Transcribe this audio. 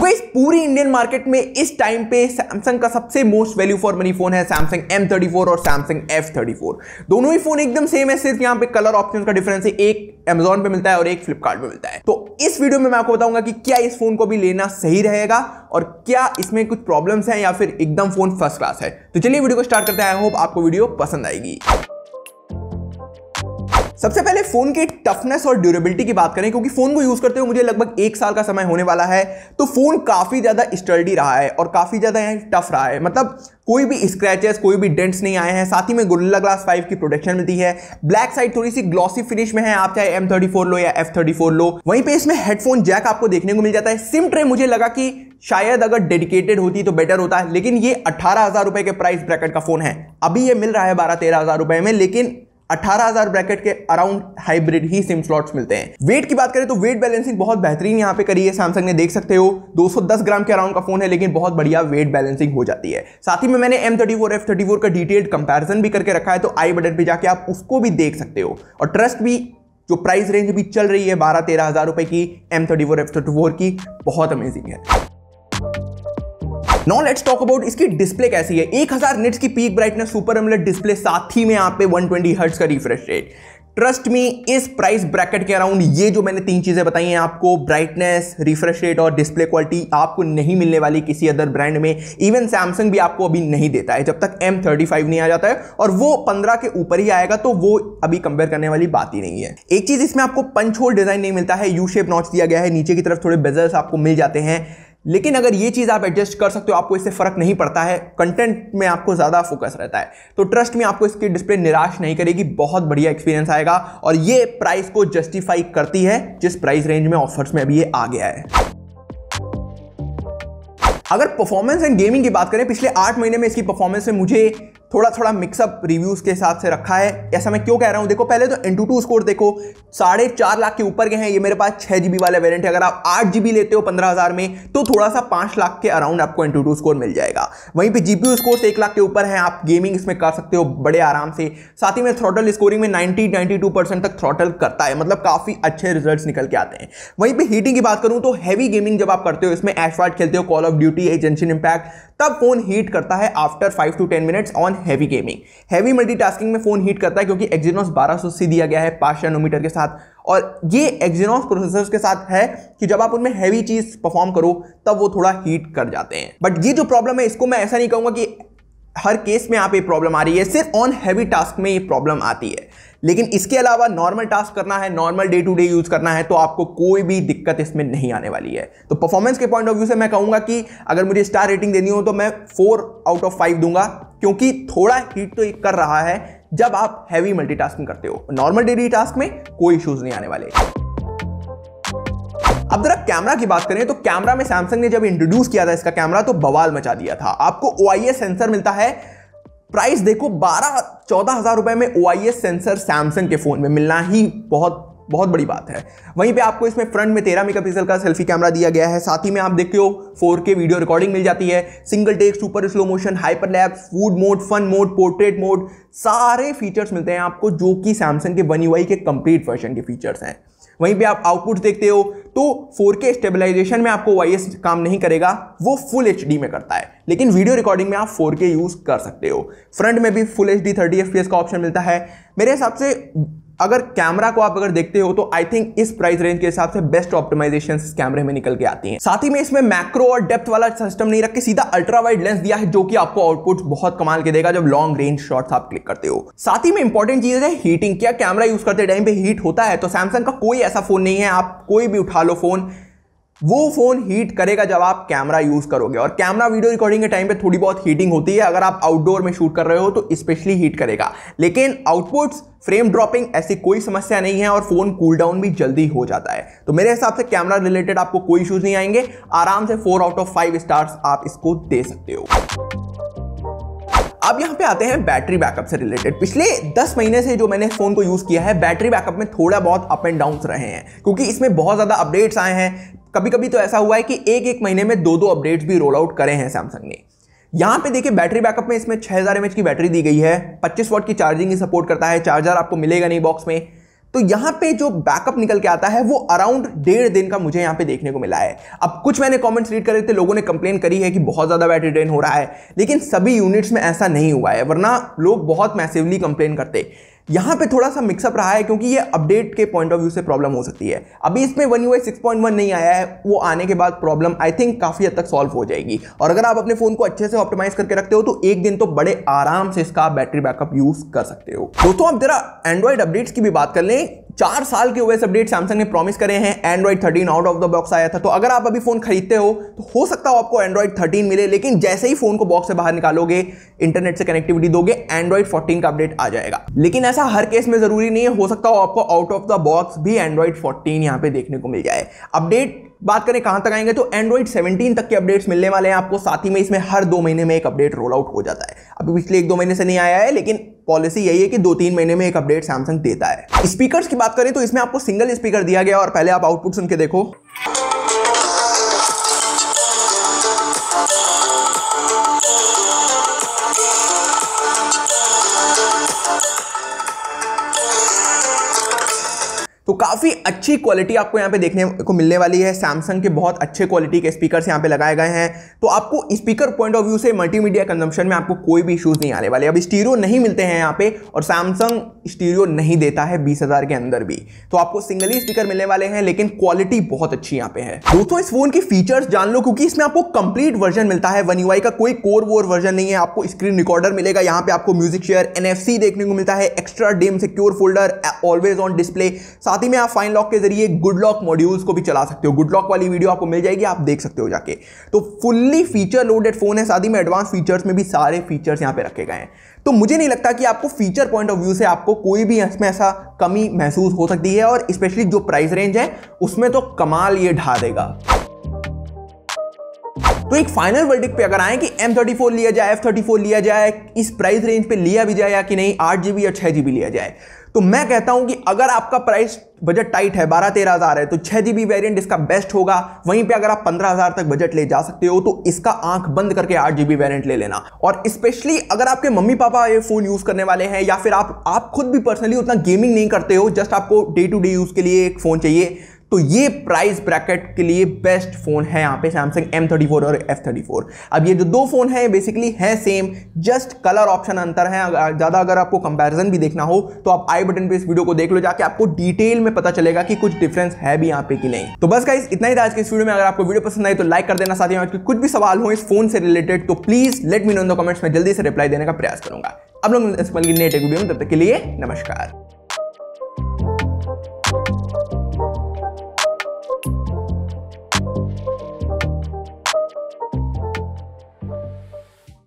तो इस पूरी इंडियन मार्केट में इस टाइम पे सैमसंग का सबसे most value for money phone है सैमसंग एम थर्टी फोर और सैमसंग एफ थर्टी फोर दोनों ही फोन एकदम सेम है सिर्फ यहाँ पे कलर ऑप्शन का डिफरेंस है एक Amazon पे मिलता है और एक फ्लिपकार्ट पे मिलता है तो इस वीडियो में मैं आपको बताऊंगा कि क्या इस फोन को भी लेना सही रहेगा और क्या इसमें कुछ प्रॉब्लम्स हैं या फिर एकदम फोन फर्स्ट क्लास है तो चलिए वीडियो को स्टार्ट करते हैं आई होप आपको वीडियो पसंद आएगी सबसे पहले फ़ोन के टफनेस और ड्यूरेबिलिटी की बात करें क्योंकि फ़ोन को यूज़ करते हुए मुझे लगभग एक साल का समय होने वाला है तो फ़ोन काफ़ी ज़्यादा स्टर्डी रहा है और काफ़ी ज़्यादा टफ रहा है मतलब कोई भी स्क्रैचेस कोई भी डेंट्स नहीं आए हैं साथ ही में गुल्ला ग्लास 5 की प्रोटेक्शन मिलती है ब्लैक साइड थोड़ी सी ग्लॉसी फिनिश में है आप चाहे एम थर्टी फोर लो या एफ थर्टी फोर लो वहीं पे इसमें हेडफोन जैक आपको देखने को मिल जाता है सिम ट्रे मुझे लगा कि शायद अगर डेडिकेटेड होती तो बेटर होता है लेकिन ये अट्ठारह हज़ार रुपए के प्राइस ब्रैकेट का फ़ोन है अभी ये मिल रहा है बारह तेरह हज़ार रुपए में लेकिन 18000 ब्रैकेट के अराउंड हाइब्रिड ही सिम स्लॉट्स मिलते हैं वेट की बात करें तो वेट बैलेंसिंग बहुत बेहतरीन यहाँ पे करी है सैमसंग ने देख सकते हो 210 ग्राम के अराउंड का फोन है लेकिन बहुत बढ़िया वेट बैलेंसिंग हो जाती है साथ ही में मैंने M thirty four F thirty four का डिटेल्ड कंपेरिजन भी करके रखा है तो आई बटन पर जाके आप उसको भी देख सकते हो और ट्रस्ट भी जो प्राइस रेंज भी चल रही है बारह तेरह हजार रुपए की M thirty four F thirty four की बहुत अमेजिंग है नॉ लेट्स टॉक अबाउट इसकी डिस्प्ले कैसी है एक हजार निट्स की peak brightness super AMOLED display साथ ही में यहाँ पे 120 ट्वेंटी हर्ट्स का रिफ्रेश रेट ट्रस्ट मी इस प्राइस ब्रैकेट के अराउंड ये जो मैंने तीन चीज़ें बताई हैं आपको ब्राइटनेस रिफ्रेश रेट और डिस्प्ले क्वालिटी आपको नहीं मिलने वाली किसी अदर ब्रांड में इवन सैमसंग भी आपको अभी नहीं देता है जब तक एम थर्टी फाइव नहीं आ जाता है और वो पंद्रह के ऊपर ही आएगा तो वो अभी कंपेयर करने वाली बात ही नहीं है एक चीज़ इसमें आपको पंच होल डिज़ाइन नहीं मिलता है यू शेप नॉच दिया गया है नीचे की तरफ थोड़े बेजल्स आपको मिल जाते हैं लेकिन अगर ये चीज़ आप एडजस्ट कर सकते हो आपको इससे फ़र्क नहीं पड़ता है कंटेंट में आपको ज़्यादा फोकस रहता है तो ट्रस्ट में आपको इसकी डिस्प्ले निराश नहीं करेगी बहुत बढ़िया एक्सपीरियंस आएगा और ये प्राइस को जस्टिफाई करती है जिस प्राइस रेंज में ऑफर्स में अभी ये आ गया है अगर परफॉर्मेंस एंड गेमिंग की बात करें पिछले आठ महीने में इसकी परफॉर्मेंस में मुझे थोड़ा थोड़ा मिक्सअप रिव्यूज़ के हिसाब से रखा है ऐसा मैं क्यों कह रहा हूं देखो पहले तो एन टू स्कोर देखो साढ़े चार लाख के ऊपर के हैं ये मेरे पास छह जीबी वाला वेरियंट है अगर आप आठ जीबी लेते हो पंद्रह हज़ार में तो थोड़ा सा पांच लाख के अराउंड आपको एन टू स्कोर मिल जाएगा वहीं पर जीपी पी स्कोर एक लाख के ऊपर है आप गेमिंग इसमें कर सकते हो बड़े आराम से साथ ही में थ्रॉटल स्कोरिंग में नाइनटी नाइनटी टू परसेंट तक थ्रॉटल करता है मतलब काफ़ी अच्छे रिजल्ट निकल के आते हैं वहीं पर हीटिंग की बात करूं तो हैवी गेमिंग जब आप करते हो इसमें एशवाट खेलते हो call of duty Genshin impact तब फोन हीट करता है after five to ten minutes on heavy gaming heavy multitasking में फ़ोन हीट करता है क्योंकि एक्जीनोस बारह 1200 दिया गया है पाँच नोमीटर के साथ और ये एक्जीनोस प्रोसेसर्स के साथ है कि जब आप उनमें हैवी चीज़ परफॉर्म करो तब वो थोड़ा हीट कर जाते हैं बट ये जो प्रॉब्लम है इसको मैं ऐसा नहीं कहूँगा कि हर केस में आप ये प्रॉब्लम आ रही है सिर्फ ऑन हैवी टास्क में ये प्रॉब्लम आती है लेकिन इसके अलावा नॉर्मल टास्क करना है normal day to day use करना है तो आपको कोई भी दिक्कत इसमें नहीं आने वाली है तो परफॉर्मेंस के पॉइंट ऑफ व्यू से मैं कहूँगा कि अगर मुझे स्टार रेटिंग देनी हो तो मैं फोर आउट ऑफ फाइव दूंगा क्योंकि थोड़ा हीट तो कर रहा है जब आप हैवी मल्टीटास्किंग करते हो नॉर्मल डेली टास्क में कोई इश्यूज नहीं आने वाले अब जरा कैमरा की बात करें तो कैमरा में सैमसंग ने जब इंट्रोड्यूस किया था इसका कैमरा तो बवाल मचा दिया था आपको ओ सेंसर मिलता है प्राइस देखो बारह चौदह हजार रुपए में ओ सेंसर सैमसंग के फोन में मिलना ही बहुत बहुत बड़ी बात है वहीं पे आपको इसमें फ्रंट में तेरह मेगापिक्सल का सेल्फी कैमरा दिया गया है साथ ही में आप देखते हो के वीडियो रिकॉर्डिंग मिल जाती है single take super slow motion hyperlapse food mode fun mode portrait mode सारे फीचर्स मिलते हैं आपको जो कि सैमसंग के वन यू के कंप्लीट वर्जन के फीचर्स हैं वहीं पे आप आउटपुट देखते हो तो 4K स्टेबलाइजेशन में आपको वाई काम नहीं करेगा वो फुल एच में करता है लेकिन वीडियो रिकॉर्डिंग में आप 4K यूज़ कर सकते हो फ्रंट में भी फुल एच डी थर्टी का ऑप्शन मिलता है मेरे हिसाब से अगर कैमरा को आप अगर देखते हो तो आई थिंक इस प्राइस रेंज के हिसाब से बेस्ट ऑप्टिमाइजेशन कैमरे में निकल के आती हैं साथ ही में इसमें मैक्रो और डेप्थ वाला सिस्टम नहीं रखे सीधा अल्ट्रा वाइड लेंस दिया है जो कि आपको आउटपुट बहुत कमाल के देगा जब लॉन्ग रेंज शॉट्स आप क्लिक करते हो साथ ही में इंपॉर्टेंट चीज है हीटिंग क्या कैमरा यूज करते टाइम पे हीट होता है तो सैमसंग का कोई ऐसा फोन नहीं है आप कोई भी उठा लो फोन वो फोन हीट करेगा जब आप कैमरा यूज करोगे और कैमरा वीडियो रिकॉर्डिंग के टाइम पे थोड़ी बहुत हीटिंग होती है अगर आप आउटडोर में शूट कर रहे हो तो स्पेशली हीट करेगा लेकिन आउटपुट्स फ्रेम ड्रॉपिंग ऐसी कोई समस्या नहीं है और फोन कूल डाउन भी जल्दी हो जाता है तो मेरे हिसाब से कैमरा रिलेटेड आपको कोई इशूज नहीं आएंगे आराम से four out of five stars आप इसको दे सकते हो अब यहां पे आते हैं बैटरी बैकअप से रिलेटेड पिछले 10 महीने से जो मैंने फ़ोन को यूज़ किया है बैटरी बैकअप में थोड़ा बहुत अप एंड डाउन रहे हैं क्योंकि इसमें बहुत ज़्यादा अपडेट्स आए हैं कभी कभी तो ऐसा हुआ है कि एक एक महीने में दो दो अपडेट्स भी रोल आउट करे हैं सैमसंग ने यहाँ पे देखिए बैटरी बैकअप में इसमें 6000 हज़ार की बैटरी दी गई है 25 वॉट की चार्जिंग ही सपोर्ट करता है चार्जर आपको मिलेगा नहीं बॉक्स में तो यहाँ पे जो बैकअप निकल के आता है वो अराउंड डेढ़ दिन का मुझे यहाँ पे देखने को मिला है अब कुछ मैंने कमेंट्स रीड करे थे लोगों ने कंप्लेन करी है कि बहुत ज़्यादा बैटरी ड्रेन हो रहा है लेकिन सभी यूनिट्स में ऐसा नहीं हुआ है वरना लोग बहुत मैसिवली कंप्लेन करते यहाँ पे थोड़ा सा मिक्सअप रहा है क्योंकि ये अपडेट के पॉइंट ऑफ व्यू से प्रॉब्लम हो सकती है अभी इसमें One UI six point one नहीं आया है वो आने के बाद प्रॉब्लम आई थिंक काफ़ी हद तक सॉल्व हो जाएगी और अगर आप अपने फ़ोन को अच्छे से ऑप्टिमाइज करके रखते हो तो एक दिन तो बड़े आराम से इसका बैटरी बैकअप यूज़ कर सकते हो दोस्तों आप जरा एंड्रॉइड अपडेट्स की भी बात कर लें चार साल के ओएस अपडेट सैमसंग ने प्रॉमिस करे हैं Android thirteen out of the box आया था तो अगर आप अभी फ़ोन खरीदते हो तो हो सकता हो आपको एंड्रॉइड थर्टीन मिले लेकिन जैसे ही फ़ोन को बॉक्स से बाहर निकालोगे इंटरनेट से कनेक्टिविटी दोगे एंड्रॉइड फोर्टीन का अपडेट आ जाएगा लेकिन ऐसा हर केस में ज़रूरी नहीं है हो सकता हो आपको आउट ऑफ द बॉक्स भी एंड्रॉइड फोर्टीन यहाँ पे देखने को मिल जाए अपडेट बात करें कहां तक आएंगे तो एंड्रॉइड 17 तक के अपडेट्स मिलने वाले हैं आपको साथ ही में इसमें हर दो महीने में एक अपडेट रोल आउट हो जाता है अभी पिछले एक दो महीने से नहीं आया है लेकिन पॉलिसी यही है कि दो तीन महीने में एक अपडेट सैमसंग देता है स्पीकर्स की बात करें तो इसमें आपको सिंगल स्पीकर दिया गया और पहले आप आउटपुट सुन के देखो तो काफ़ी अच्छी क्वालिटी आपको यहाँ पे देखने को मिलने वाली है सैमसंग के बहुत अच्छे क्वालिटी के स्पीकर्स यहाँ पे लगाए गए हैं तो आपको स्पीकर पॉइंट ऑफ व्यू से मल्टीमीडिया कंजम्पशन में आपको कोई भी इशूज़ नहीं आने वाले अब स्टीरियो नहीं मिलते हैं यहाँ पे और सैमसंग स्टीरियो नहीं देता है बीस के अंदर भी तो आपको सिंगल ही स्पीकर मिलने वाले हैं लेकिन क्वालिटी बहुत अच्छी यहाँ पे है दोस्तों इस फोन की फीचर्स जान लो क्योंकि इसमें आपको कंप्लीट वर्जन मिलता है वन का कोई कोर वोर वर्जन नहीं है आपको स्क्रीन रिकॉर्डर मिलेगा यहाँ पे आपको म्यूजिक शेयर एन देखने को मिलता है एक्स्ट्रा डेम secure folder always on display साथ साथ ही में आप फाइन लॉक के जरिए गुड लॉक मॉड्यूल्स को भी चला सकते हो गुड लॉक वाली वीडियो आपको मिल जाएगी आप देख सकते हो जाके तो फुल्ली फीचर लोडेड फोन है साथ ही में एडवांस फीचर्स में भी सारे फीचर्स यहाँ पे रखे गए हैं तो मुझे नहीं लगता कि आपको फीचर पॉइंट ऑफ व्यू से आपको कोई भी इसमें ऐसा कमी महसूस हो सकती है और स्पेशली जो प्राइस रेंज है उसमें तो कमाल ये ढा देगा तो एक फाइनल वर्डिक पे अगर आए कि M34 लिया जाए F34 लिया जाए इस प्राइस रेंज पे लिया भी जाए या कि नहीं आठ जीबी या छह जीबी लिया जाए तो मैं कहता हूं कि अगर आपका प्राइस बजट टाइट है बारह तेरह हज़ार है तो छह जी बी वेरियंट इसका बेस्ट होगा वहीं पे अगर आप पंद्रह हज़ार तक बजट ले जा सकते हो तो इसका आंख बंद करके आठ जी बी वेरियंट ले लेना और स्पेशली अगर आपके मम्मी पापा ये फ़ोन यूज़ करने वाले हैं या फिर आप आप खुद भी पर्सनली उतना गेमिंग नहीं करते हो जस्ट आपको डे टू डे यूज़ के लिए एक फ़ोन चाहिए तो ये प्राइस ब्रैकेट के लिए बेस्ट फ़ोन है यहाँ पे सैमसंग एम थर्टी फोर और एफ थर्टी फोर अब ये जो दो फ़ोन हैं बेसिकली हैं सेम जस्ट कलर ऑप्शन अंतर है ज़्यादा अगर आपको कंपैरिजन भी देखना हो तो आप आई बटन पे इस वीडियो को देख लो जाके आपको डिटेल में पता चलेगा कि कुछ डिफरेंस है भी यहाँ पे कि नहीं तो बस का इतना ही था आज के इस वीडियो में अगर आपको वीडियो पसंद आई तो लाइक कर देना साथ ही तो कुछ भी सवाल हो इस फोन से रिलेटेड तो please let me know in the comments में जल्दी से रिप्लाई देने का प्रयास करूंगा अब लोग नेट एक वीडियो में तब तक के लिए नमस्कार